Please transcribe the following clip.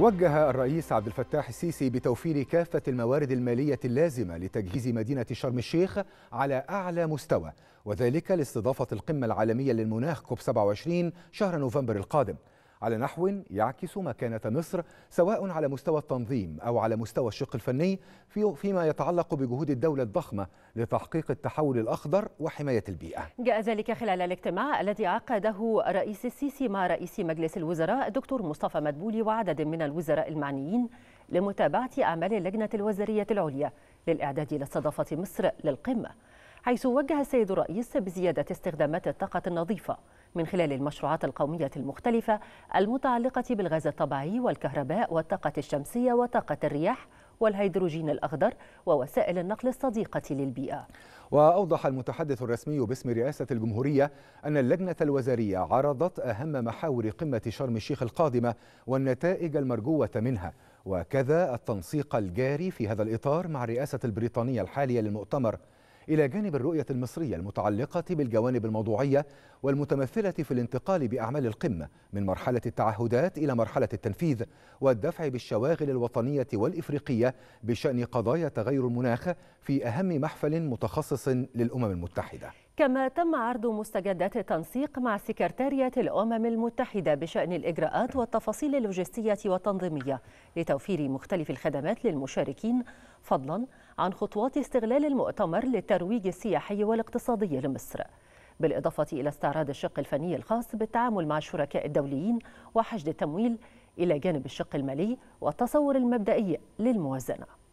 وجه الرئيس عبد الفتاح السيسي بتوفير كافة الموارد المالية اللازمة لتجهيز مدينة شرم الشيخ على أعلى مستوى وذلك لاستضافة القمة العالمية للمناخ كوب 27 شهر نوفمبر القادم على نحو يعكس مكانة مصر سواء على مستوى التنظيم أو على مستوى الشق الفني في فيما يتعلق بجهود الدولة الضخمة لتحقيق التحول الأخضر وحماية البيئة جاء ذلك خلال الاجتماع الذي عقده رئيس السيسي مع رئيس مجلس الوزراء الدكتور مصطفى مدبولي وعدد من الوزراء المعنيين لمتابعة أعمال اللجنة الوزارية العليا للإعداد لاستضافة مصر للقمة حيث وجه السيد الرئيس بزيادة استخدامات الطاقة النظيفة من خلال المشروعات القومية المختلفة المتعلقة بالغاز الطبيعي والكهرباء والطاقة الشمسية وطاقة الرياح والهيدروجين الأخضر ووسائل النقل الصديقة للبيئة وأوضح المتحدث الرسمي باسم رئاسة الجمهورية أن اللجنة الوزارية عرضت أهم محاور قمة شرم الشيخ القادمة والنتائج المرجوة منها وكذا التنسيق الجاري في هذا الإطار مع الرئاسة البريطانية الحالية للمؤتمر إلى جانب الرؤية المصرية المتعلقة بالجوانب الموضوعية والمتمثلة في الانتقال بأعمال القمة من مرحلة التعهدات إلى مرحلة التنفيذ والدفع بالشواغل الوطنية والإفريقية بشأن قضايا تغير المناخ في أهم محفل متخصص للأمم المتحدة كما تم عرض مستجدات التنسيق مع سكرتارية الأمم المتحدة بشأن الإجراءات والتفاصيل اللوجستية والتنظيمية لتوفير مختلف الخدمات للمشاركين فضلا عن خطوات استغلال المؤتمر للترويج السياحي والاقتصادي لمصر بالإضافة إلى استعراض الشق الفني الخاص بالتعامل مع الشركاء الدوليين وحشد التمويل إلى جانب الشق المالي والتصور المبدئي للموازنة